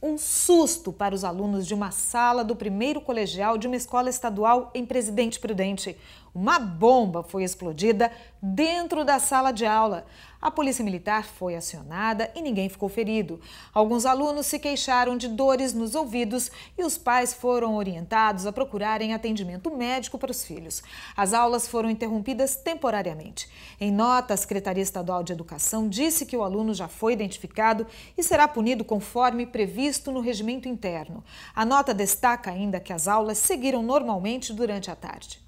Um susto para os alunos de uma sala do primeiro colegial de uma escola estadual em Presidente Prudente. Uma bomba foi explodida dentro da sala de aula. A polícia militar foi acionada e ninguém ficou ferido. Alguns alunos se queixaram de dores nos ouvidos e os pais foram orientados a procurarem atendimento médico para os filhos. As aulas foram interrompidas temporariamente. Em nota, a Secretaria Estadual de Educação disse que o aluno já foi identificado e será punido conforme previsto no regimento interno. A nota destaca ainda que as aulas seguiram normalmente durante a tarde.